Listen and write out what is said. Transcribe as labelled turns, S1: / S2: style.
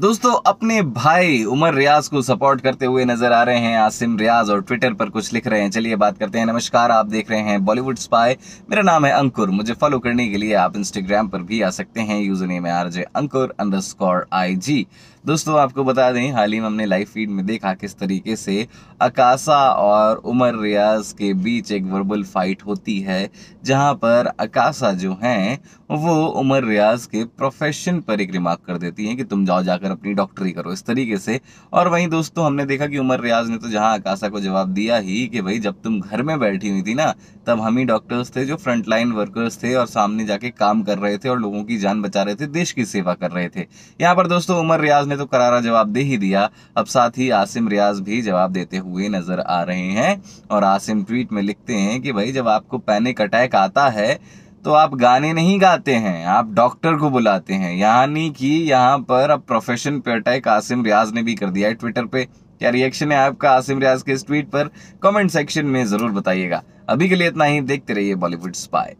S1: दोस्तों अपने भाई उमर रियाज को सपोर्ट करते हुए नजर आ रहे हैं आसिम रियाज और ट्विटर पर कुछ लिख रहे हैं चलिए बात करते हैं नमस्कार आप देख रहे हैं बॉलीवुड स्पाई मेरा नाम है अंकुर मुझे फॉलो करने के लिए आप इंस्टाग्राम पर भी आ सकते हैं यूजर नेम है आरजे अंकुर अंडरस्कोर दोस्तों आपको बता दें हाल ही में हमने लाइव फीड में देखा किस तरीके से अकाशा और उमर रियाज के बीच एक वर्बल फाइट होती है जहां पर अकाशा जो हैं वो उमर रियाज के प्रोफेशन पर एक रिमार्क कर देती हैं कि तुम जाओ जाकर जाकर अपनी डॉक्टरी करो इस तरीके से और वहीं दोस्तों हमने देखा कि उमर रियाज ने तो जहां आकाशा को जवाब दिया ही कि भाई जब तुम घर में बैठी हुई थी ना तब हम ही डॉक्टर्स थे जो फ्रंटलाइन वर्कर्स थे और सामने जाके काम कर रहे थे और लोगों की जान बचा रहे थे देश की सेवा कर रहे थे यहाँ पर दोस्तों उमर रियाज ने तो करारा जवाब दे ही दिया अब साथ ही आसिम रियाज भी जवाब देते हुए नजर आ रहे हैं और आसिम ट्वीट में लिखते हैं कि भाई जब आपको पैनिक अटैक आता है तो आप गाने नहीं गाते हैं आप डॉक्टर को बुलाते हैं यानी कि यहाँ पर अब प्रोफेशन पे अटैक आसिम रियाज ने भी कर दिया है ट्विटर पे क्या रिएक्शन है आपका आसिम रियाज के इस ट्वीट पर कमेंट सेक्शन में ज़रूर बताइएगा अभी के लिए इतना ही देखते रहिए बॉलीवुड स्पाई